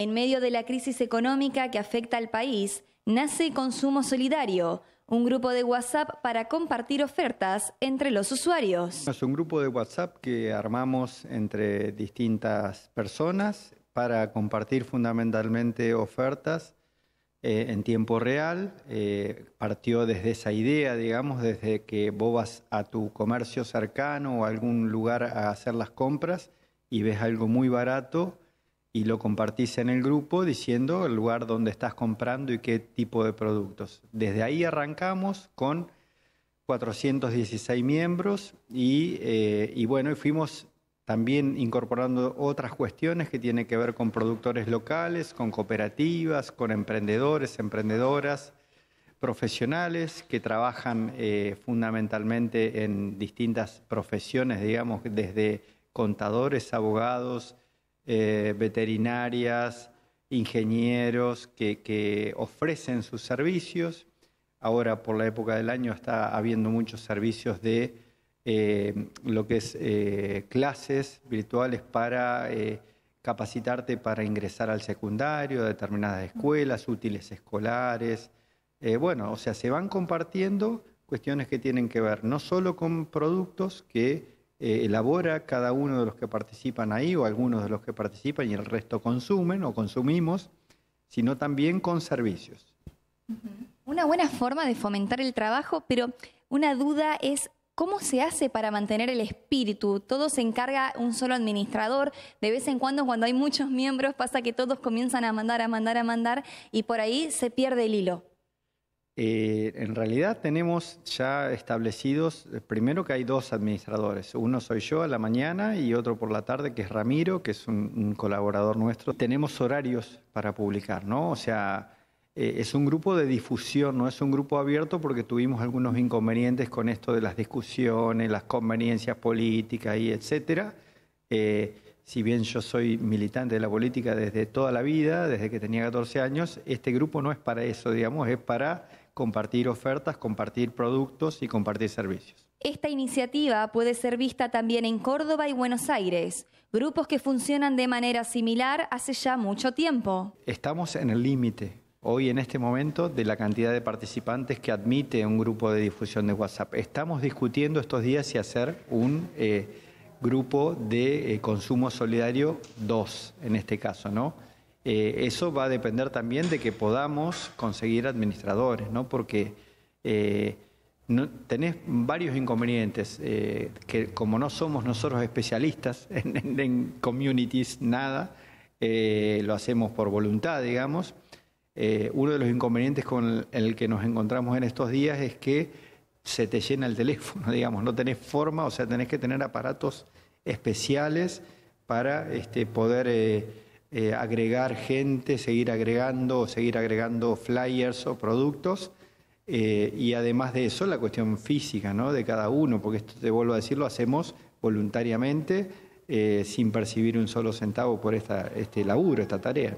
En medio de la crisis económica que afecta al país, nace Consumo Solidario, un grupo de WhatsApp para compartir ofertas entre los usuarios. Es un grupo de WhatsApp que armamos entre distintas personas para compartir fundamentalmente ofertas eh, en tiempo real. Eh, partió desde esa idea, digamos, desde que vos vas a tu comercio cercano o a algún lugar a hacer las compras y ves algo muy barato y lo compartís en el grupo diciendo el lugar donde estás comprando y qué tipo de productos. Desde ahí arrancamos con 416 miembros eh, y, bueno, y fuimos también incorporando otras cuestiones que tienen que ver con productores locales, con cooperativas, con emprendedores, emprendedoras, profesionales que trabajan eh, fundamentalmente en distintas profesiones, digamos, desde contadores, abogados, eh, veterinarias, ingenieros que, ofrecen sus servicios. Ahora por la época del año está habiendo muchos servicios de eh, lo que es eh, clases virtuales para capacitarte para ingresar al secundario, determinadas escuelas, útiles escolares. bueno, o sea, se van compartiendo cuestiones que tienen que ver no solo con productos que eh, elabora cada uno de los que participan ahí o algunos de los que participan y el resto consumen o consumimos, sino también con servicios. Una buena forma de fomentar el trabajo, pero una duda es ¿Cómo se hace para mantener el espíritu? Todo se encarga un solo administrador. De vez en cuando, cuando hay muchos miembros, pasa que todos comienzan a mandar, a mandar, a mandar y por ahí se pierde el hilo. Eh, en realidad tenemos ya establecidos, eh, primero que hay dos administradores, uno soy yo a la mañana y otro por la tarde, que es Ramiro, que es un, colaborador nuestro. Tenemos horarios para publicar, ¿no? O sea, eh, es un grupo de difusión, no es un grupo abierto porque tuvimos algunos inconvenientes con esto de las discusiones, las conveniencias políticas y etcétera. si bien yo soy militante de la política desde toda la vida, desde que tenía 14 años, este grupo no es para eso, digamos, es para compartir ofertas, compartir productos y compartir servicios. Esta iniciativa puede ser vista también en Córdoba y Buenos Aires, grupos que funcionan de manera similar hace ya mucho tiempo. Estamos en el límite hoy en este momento de la cantidad de participantes que admite un grupo de difusión de WhatsApp. Estamos discutiendo estos días si hacer un eh, grupo de eh, consumo solidario 2, en este caso, ¿no? Eh, eso va a depender también de que podamos conseguir administradores, ¿no? Porque eh, tenés varios inconvenientes, eh, que como no somos nosotros especialistas en, communities, nada, lo hacemos por voluntad, digamos. uno de los inconvenientes con el, que nos encontramos en estos días es que se te llena el teléfono, digamos, no tenés forma, o sea, tenés que tener aparatos especiales para este, poder eh, agregar gente, seguir agregando o seguir agregando flyers o productos. Eh, y además de eso, la cuestión física ¿no? de cada uno, porque esto te vuelvo a decir, lo hacemos voluntariamente, eh, sin percibir un solo centavo por esta, este laburo, esta tarea.